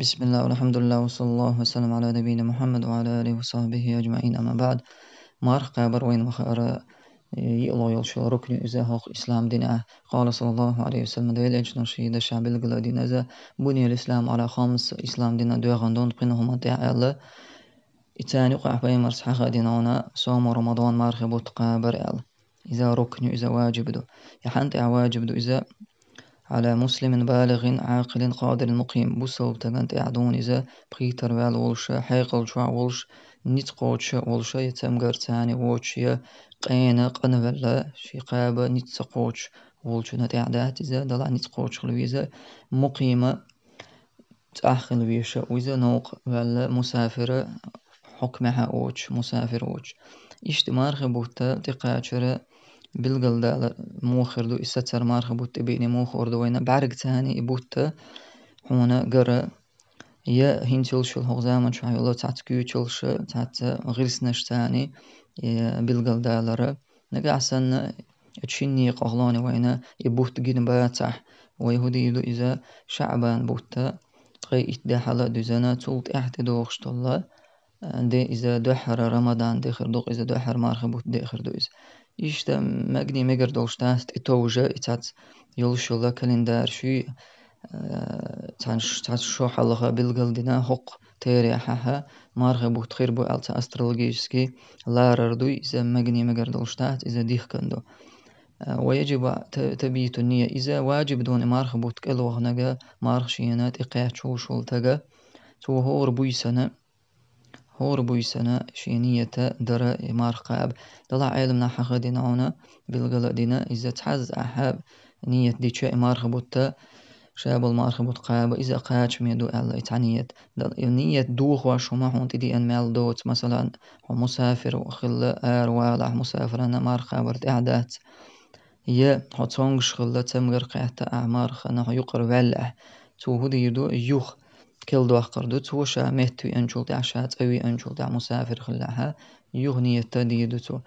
بسم الله والحمد لله وصلى الله وسلم على نبينا محمد وعلى اله وصحبه اجمعين اما بعد مارق بروين وخارا يلو يلشو ركن ازاهوخ اسلام دين قال صلى الله عليه وسلم دويل اجنا شهيد الشعب القلادين ازا بني الاسلام على خمس اسلام دين دو غندون بقينهما دعا الله اتاني قع في مرسحة دين اونا سوم رمضان مارخ بوتقا برئال اذا ركن اذا واجب دو يحنت واجب دو اذا على مسلم بالغ عاقل قادر مقيم بسبب تغنت اعدون اذا بريتر وال ولش حيقل شوع ولش نيت قوتش ولش يتم غرتاني ووتش يا قينا قنفلا شقابة نيت سقوتش ولش نت اعدات اذا دلع نيت قوتش لويزا مقيمة تأخل ويشا وإذا نوق ولا مسافرة حكمها أوج مسافر أوج اشتمار خبوتا تقاتشرة بالقل ده موخر دو إساتسر مارخ بوت بيني موخر دو وين بعرق تاني بوت حونا قرا يا هين تلشل هو زمان شو هيولو تات كيو تلش تات غيرس نشتاني بالقل ده لرا نقعسن تشيني قغلاني وين يبوت جين باتح ويهودي دو إذا شعبان بوتا تغي إتداحلا دوزانا تولت إحت دوغش طلا دي إذا دوحر رمضان ديخر دوغ إذا دوحر مارخ بوت ديخر دوز İş de mägni meger dolştast itoje itat ýolşula kalendar şü tan şu halaha bilgildina hoq تاريخها مارغ بوت خير بو ألتا أسترولوجيسكي لاردو إذا مجني مجرد الشتات إذا ديخ كندو ويجب تبيت النية إذا واجب دون مارغ بوت كل وغنقا مارغ شينات إقاع شو شو تغا تو هور بوي سنة هور بوي سنة شينية درا إمار قاب دلع مرقاب طلع دين عونا بالغلا دينا إذا تحز أحب نية دي إمار خبوتا شاب المار خبوت قاب إذا قاتش ميدو ألا إتعنية دل نية دوخ وشما هون تدي أن مال دوت مثلا مسافر وخلا آر والا مسافر أنا مار خابرت أعدات يا حتونغ خلا تمغر قاعدة أعمار خنا يقر وله توهد يدو يوخ كل دوار قردوتو وشا مهتو أنجول دع شا أوي أنجول دع مسافر خلاها يغني التدي تديدتو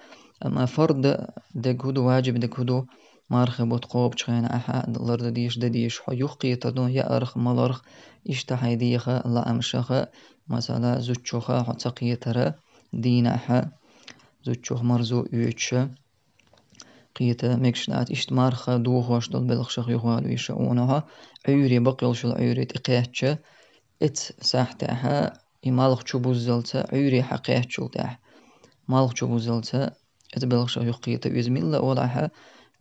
أما فرد دقودو واجب دقودو بوت قوب تشخين أحا دلر دديش حو حيوقي تدون يا أرخ ملرخ إشتحي ديخا لا أمشخ مثلا زوتشوخا حتقي ترى دين أحا زوچوخ مرزو يوتش قيتا مكشنات إشت مرخ دوخوش دل بلخشخ يخوال ويشعونها عيوري بقيل شل عيوري تقيتش اتس ساح تاعها يمالخ تشوبوزل تا عيري حقيح تشو تاع مالخ تشوبوزل تا اتبلغ شو يقي تبي زميل وراها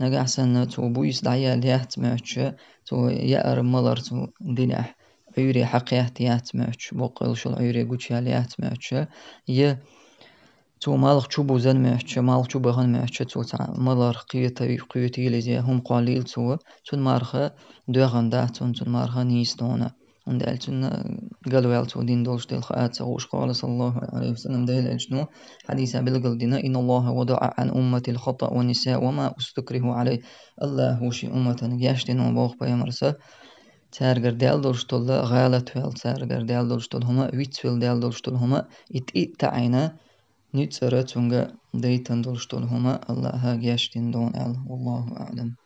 نجا حسن تو بويس دعيا ليات ماتش تو يأر ملر تو دينح عيري حقيح تيات ماتش بقول شو عيري قوتش ليات ماتش ي تو مالخ تشوبو زن ماتش مالخ تشوبو غن ماتش تو تاع ملر قيتا قيتي لزي هم قليل تو تون مارخه دوغن دا تون تون مارخه نيس دونه عند ألتنا قال ويالتو دين دولش دي خاتة وش قال صلى الله عليه وسلم دي لأجنو حديثة بالقل دينا إن الله وضع عن أمة الخطأ والنساء وما أستكره عليه الله وشي أمة ياش دينو بوغ بيامرسا تارجر ديال دولش دول غالة ويال تارجر ديال دولش دول هما ويت ويل ديال دولش دول هما إت إت تعينا نيتسرة تونغا ديتن دولش دول هما الله ياش دين دون أل والله أعلم